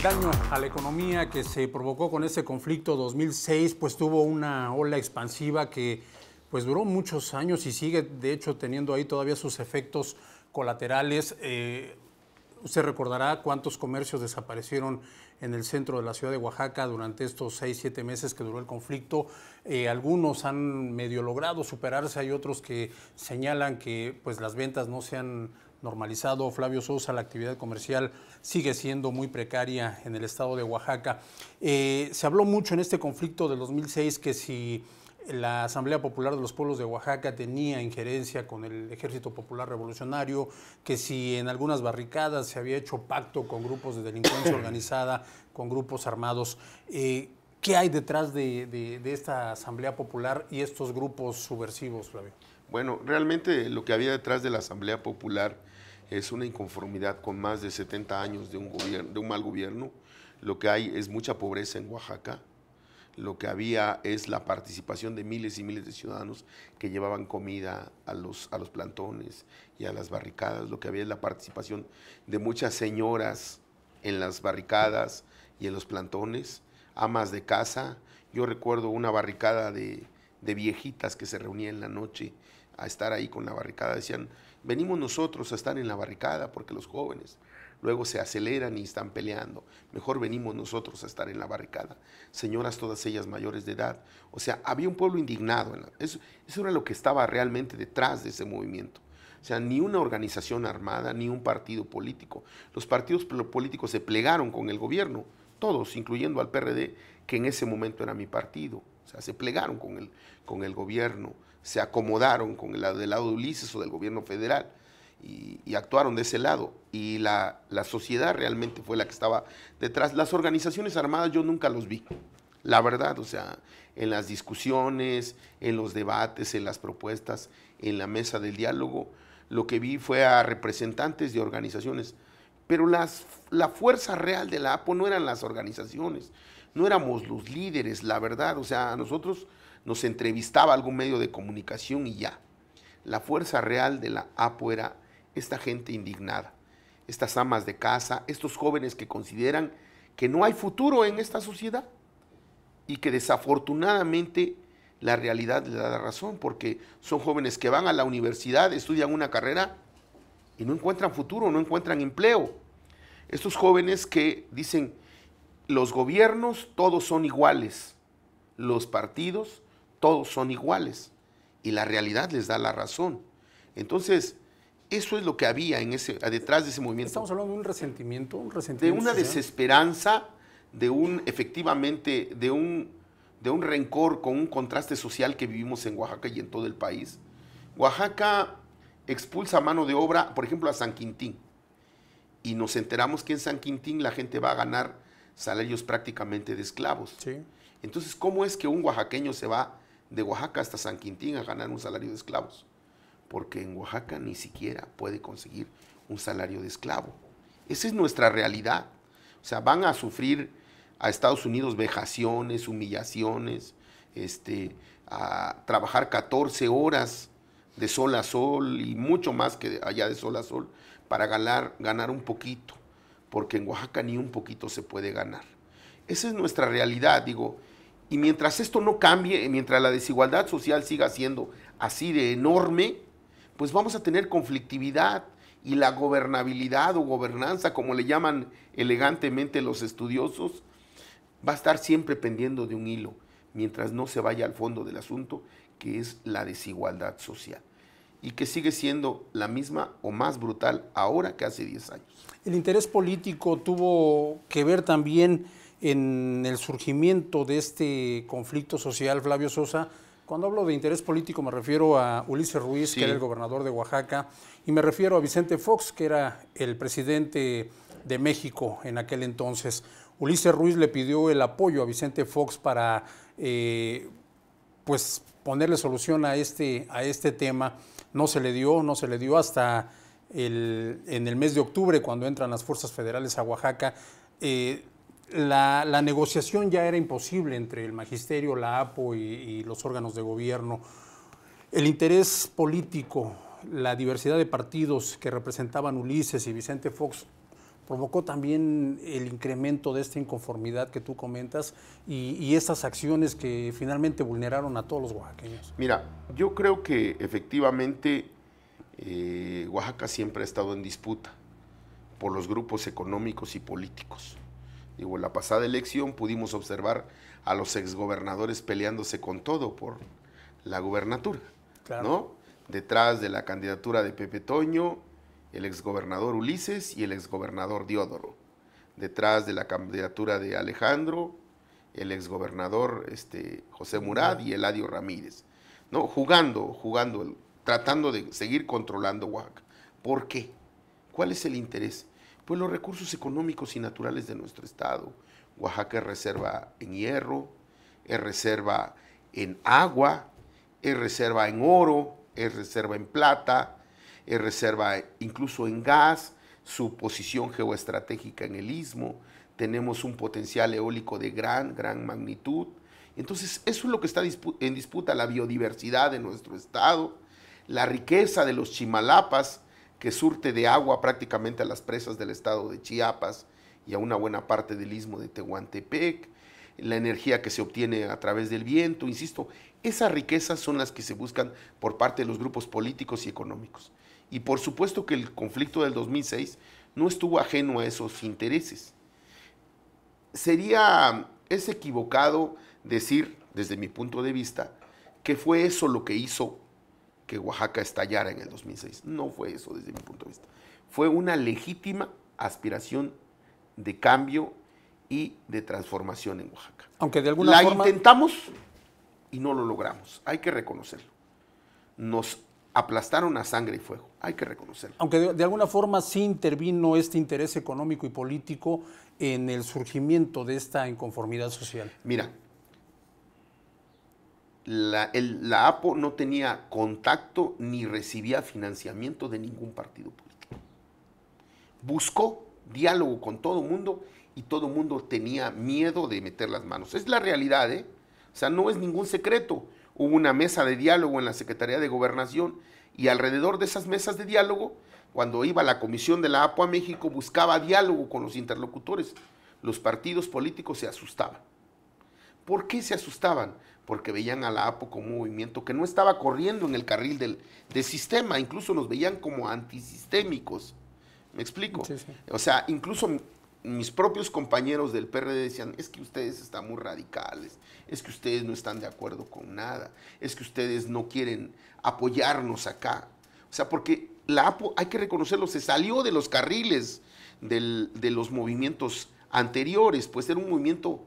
El daño a la economía que se provocó con ese conflicto 2006, pues tuvo una ola expansiva que pues duró muchos años y sigue de hecho teniendo ahí todavía sus efectos colaterales. Eh, usted se recordará cuántos comercios desaparecieron en el centro de la ciudad de Oaxaca durante estos seis, siete meses que duró el conflicto. Eh, algunos han medio logrado superarse, hay otros que señalan que pues, las ventas no se han normalizado. Flavio Sosa, la actividad comercial sigue siendo muy precaria en el estado de Oaxaca. Eh, se habló mucho en este conflicto del 2006 que si la Asamblea Popular de los Pueblos de Oaxaca tenía injerencia con el Ejército Popular Revolucionario, que si en algunas barricadas se había hecho pacto con grupos de delincuencia organizada, con grupos armados. Eh, ¿Qué hay detrás de, de esta Asamblea Popular y estos grupos subversivos, Flavio? Bueno, realmente lo que había detrás de la Asamblea Popular es una inconformidad con más de 70 años de un, gobierno, de un mal gobierno. Lo que hay es mucha pobreza en Oaxaca. Lo que había es la participación de miles y miles de ciudadanos que llevaban comida a los, a los plantones y a las barricadas. Lo que había es la participación de muchas señoras en las barricadas y en los plantones, amas de casa. Yo recuerdo una barricada de, de viejitas que se reunían en la noche a estar ahí con la barricada. Decían, Venimos nosotros a estar en la barricada porque los jóvenes luego se aceleran y están peleando. Mejor venimos nosotros a estar en la barricada. Señoras, todas ellas mayores de edad. O sea, había un pueblo indignado. eso, era lo que estaba realmente detrás de ese movimiento. O sea, ni una organización armada, ni un partido político. Los partidos políticos se plegaron con el gobierno, todos, incluyendo al PRD, que en ese momento era mi partido. O sea, se plegaron con con el gobierno se acomodaron con el del lado de Ulises o del gobierno federal y, actuaron de ese lado. Y la, la, sociedad realmente fue la que estaba detrás. Las organizaciones armadas yo nunca los vi, la verdad, o sea, en las discusiones, en los debates, en las propuestas, en la mesa del diálogo, lo que vi fue a representantes de organizaciones pero las, la fuerza real de la APO no eran las organizaciones, no éramos los líderes, la verdad. O sea, a nosotros nos entrevistaba algún medio de comunicación y ya. La fuerza real de la APO era esta gente indignada, estas amas de casa, estos jóvenes que consideran que no hay futuro en esta sociedad y que desafortunadamente la realidad les da la razón, porque son jóvenes que van a la universidad, estudian una carrera y no encuentran futuro, no encuentran empleo. Estos jóvenes que dicen, los gobiernos todos son iguales, los partidos todos son iguales, y la realidad les da la razón. Entonces, eso es lo que había en ese, detrás de ese movimiento. Estamos hablando de un resentimiento, un De una desesperanza, de un, efectivamente, de un, de un rencor con un contraste social que vivimos en Oaxaca y en todo el país. Oaxaca expulsa mano de obra, por ejemplo, a San Quintín. Y nos enteramos que en San Quintín la gente va a ganar salarios prácticamente de esclavos. Entonces, ¿cómo es que un oaxaqueño se va de Oaxaca hasta San Quintín a ganar un salario de esclavos? Porque en Oaxaca ni siquiera puede conseguir un salario de esclavo. Esa es nuestra realidad. O sea, van a sufrir a Estados Unidos vejaciones, humillaciones, este, a trabajar 14 horas de sol a sol y mucho más que allá de sol a sol para ganar, ganar un poquito, porque en Oaxaca ni un poquito se puede ganar. Esa es nuestra realidad, digo. Y mientras esto no cambie, mientras la desigualdad social siga siendo así de enorme, pues vamos a tener conflictividad y la gobernabilidad o gobernanza, como le llaman elegantemente los estudiosos, va a estar siempre pendiendo de un hilo, mientras no se vaya al fondo del asunto, que es la desigualdad social y que sigue siendo la misma o más brutal ahora que hace 10 años. El interés político tuvo que ver también en el surgimiento de este conflicto social, Flavio Sosa. Cuando hablo de interés político me refiero a Ulises Ruiz, que era el gobernador de Oaxaca, y me refiero a Vicente Fox, que era el presidente de México en aquel entonces. Ulises Ruiz le pidió el apoyo a Vicente Fox para eh, pues, ponerle solución a este, a este tema no se le dio, no se le dio hasta en el mes de octubre cuando entran las fuerzas federales a Oaxaca. Eh, la, negociación ya era imposible entre el magisterio, la APO y los órganos de gobierno. El interés político, la diversidad de partidos que representaban Ulises y Vicente Fox provocó también el incremento de esta inconformidad que tú comentas y, estas acciones que finalmente vulneraron a todos los oaxaqueños? Mira, yo creo que efectivamente eh, Oaxaca siempre ha estado en disputa por los grupos económicos y políticos. Digo, en la pasada elección pudimos observar a los exgobernadores peleándose con todo por la gubernatura, ¿no? Detrás de la candidatura de Pepe Toño, el exgobernador Ulises y el exgobernador Diodoro. Detrás de la candidatura de Alejandro, el exgobernador este, José Murad y Eladio Ramírez. ¿no? Jugando, jugando, tratando de seguir controlando Oaxaca. ¿Por qué? ¿Cuál es el interés? Pues los recursos económicos y naturales de nuestro Estado. Oaxaca es reserva en hierro, es reserva en agua, es reserva en oro, es reserva en plata, reserva incluso en gas, su posición geoestratégica en el istmo, tenemos un potencial eólico de gran, gran magnitud. Entonces, eso es lo que está en disputa, la biodiversidad de nuestro estado, la riqueza de los chimalapas, que surte de agua prácticamente a las presas del estado de Chiapas y a una buena parte del istmo de Tehuantepec, la energía que se obtiene a través del viento, insisto, esas riquezas son las que se buscan por parte de los grupos políticos y económicos. Y por supuesto que el conflicto del 2006 no estuvo ajeno a esos intereses. Sería, es equivocado decir, desde mi punto de vista, que fue eso lo que hizo que Oaxaca estallara en el 2006. No fue eso desde mi punto de vista. Fue una legítima aspiración de cambio y de transformación en Oaxaca. Aunque de alguna la intentamos y no lo logramos, hay que reconocerlo. Nos aplastaron a sangre y fuego, hay que reconocerlo. Aunque de, alguna forma sí intervino este interés económico y político en el surgimiento de esta inconformidad social. Mira, la, la, APO no tenía contacto ni recibía financiamiento de ningún partido político. Buscó diálogo con todo el mundo y todo el mundo tenía miedo de meter las manos. Es la realidad, ¿eh? O sea, no es ningún secreto. Hubo una mesa de diálogo en la Secretaría de Gobernación y alrededor de esas mesas de diálogo, cuando iba la comisión de la APO a México, buscaba diálogo con los interlocutores. Los partidos políticos se asustaban. ¿Por qué se asustaban? Porque veían a la APO como un movimiento que no estaba corriendo en el carril del, sistema, incluso nos veían como antisistémicos. ¿Me explico? O sea, incluso mis propios compañeros del PRD decían, es que ustedes están muy radicales, es que ustedes no están de acuerdo con nada, es que ustedes no quieren apoyarnos acá. O sea, porque la APO, hay que reconocerlo, se salió de los carriles de los movimientos anteriores, pues era un movimiento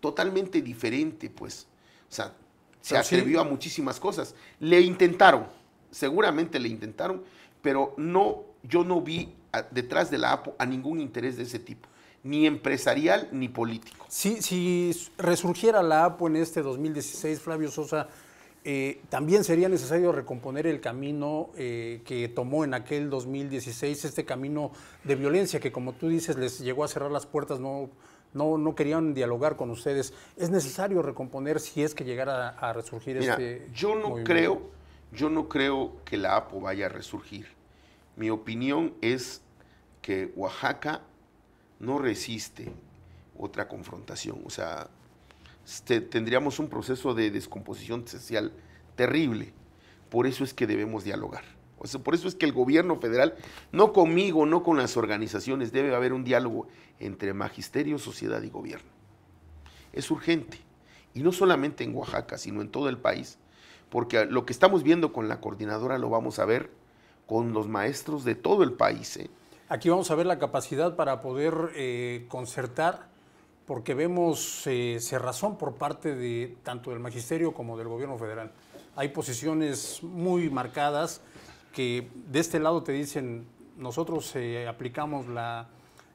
totalmente diferente, pues. O sea, se atrevió a muchísimas cosas. Le intentaron, seguramente le intentaron, pero no, yo no vi detrás de la APO a ningún interés de ese tipo, ni empresarial ni político. Si, si resurgiera la APO en este 2016, Flavio Sosa, eh, también sería necesario recomponer el camino eh, que tomó en aquel 2016, este camino de violencia que, como tú dices, les llegó a cerrar las puertas, no, no, no querían dialogar con ustedes. ¿Es necesario recomponer si es que llegara a, resurgir este Yo no creo, yo no creo que la APO vaya a resurgir. Mi opinión es que Oaxaca no resiste otra confrontación. O sea, este, tendríamos un proceso de descomposición social terrible. Por eso es que debemos dialogar. O por eso es que el gobierno federal, no conmigo, no con las organizaciones, debe haber un diálogo entre magisterio, sociedad y gobierno. Es urgente. Y no solamente en Oaxaca, sino en todo el país. Porque lo que estamos viendo con la coordinadora lo vamos a ver con los maestros de todo el país. ¿eh? Aquí vamos a ver la capacidad para poder eh, concertar, porque vemos eh, cerrazón por parte de tanto del magisterio como del gobierno federal. Hay posiciones muy marcadas que de este lado te dicen, nosotros aplicamos la,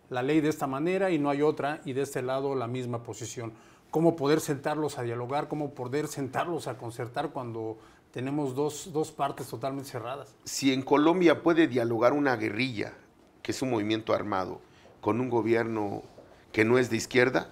la ley de esta manera y no hay otra, y de este lado la misma posición. Cómo poder sentarlos a dialogar, cómo poder sentarlos a concertar cuando tenemos dos, partes totalmente cerradas. Si en Colombia puede dialogar una guerrilla, que es un movimiento armado, con un gobierno que no es de izquierda,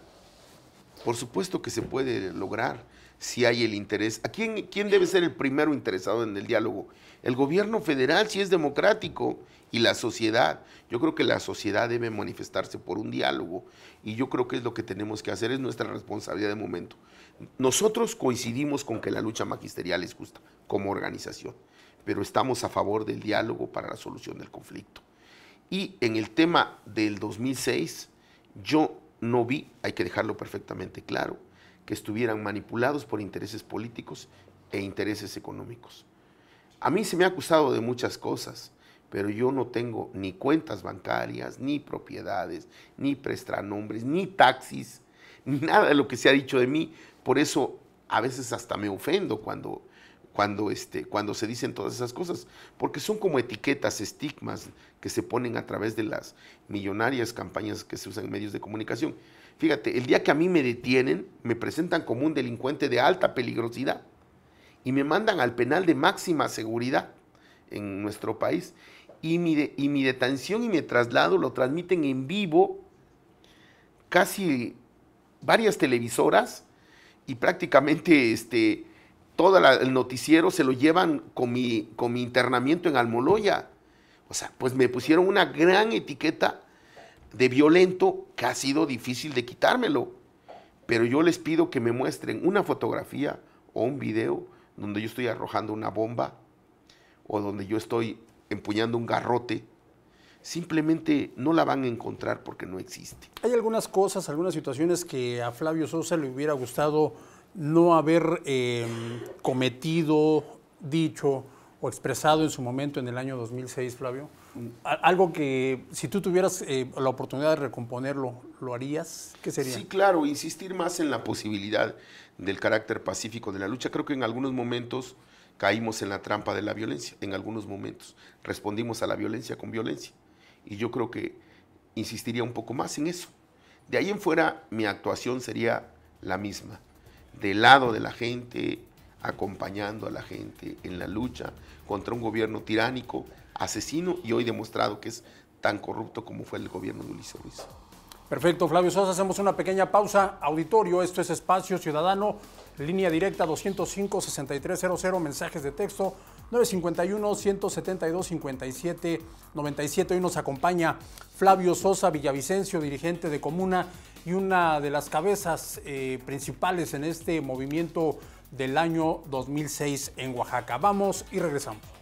por supuesto que se puede lograr si hay el interés. ¿A quién, quién debe ser el primero interesado en el diálogo? El gobierno federal, si es democrático, y la sociedad. Yo creo que la sociedad debe manifestarse por un diálogo y yo creo que es lo que tenemos que hacer, es nuestra responsabilidad de momento. Nosotros coincidimos con que la lucha magisterial es justa como organización, pero estamos a favor del diálogo para la solución del conflicto. Y en el tema del 2006, yo no vi, hay que dejarlo perfectamente claro, que estuvieran manipulados por intereses políticos e intereses económicos. A mí se me ha acusado de muchas cosas, pero yo no tengo ni cuentas bancarias, ni propiedades, ni prestanombres, ni taxis, ni nada de lo que se ha dicho de mí. Por eso a veces hasta me ofendo cuando, cuando, este, cuando se dicen todas esas cosas, porque son como etiquetas, estigmas que se ponen a través de las millonarias campañas que se usan en medios de comunicación. Fíjate, el día que a mí me detienen, me presentan como un delincuente de alta peligrosidad y me mandan al penal de máxima seguridad en nuestro país. Y mi, mi detención y mi traslado lo transmiten en vivo casi varias televisoras y prácticamente este, todo el noticiero se lo llevan con mi, con mi internamiento en Almoloya. O sea, pues me pusieron una gran etiqueta de violento que ha sido difícil de quitármelo. Pero yo les pido que me muestren una fotografía o un video donde yo estoy arrojando una bomba o donde yo estoy empuñando un garrote. Simplemente no la van a encontrar porque no existe. Hay algunas cosas, algunas situaciones que a Flavio Sosa le hubiera gustado no haber em, cometido, dicho, o expresado en su momento en el año 2006, Flavio? Algo que si tú tuvieras eh, la oportunidad de recomponerlo, ¿lo harías? ¿Qué sería? Sí, claro, insistir más en la posibilidad del carácter pacífico de la lucha. Creo que en algunos momentos caímos en la trampa de la violencia, en algunos momentos respondimos a la violencia con violencia. Y yo creo que insistiría un poco más en eso. De ahí en fuera mi actuación sería la misma, del lado de la gente, acompañando a la gente en la lucha contra un gobierno tiránico, asesino y hoy demostrado que es tan corrupto como fue el gobierno de Ulises Ruiz. Perfecto, Flavio Sosa, hacemos una pequeña pausa. Auditorio, esto es Espacio Ciudadano, línea directa 205-6300, mensajes de texto 951-172-5797. Hoy nos acompaña Flavio Sosa Villavicencio, dirigente de Comuna y una de las cabezas eh, principales en este movimiento del año 2006 en Oaxaca. Vamos y regresamos.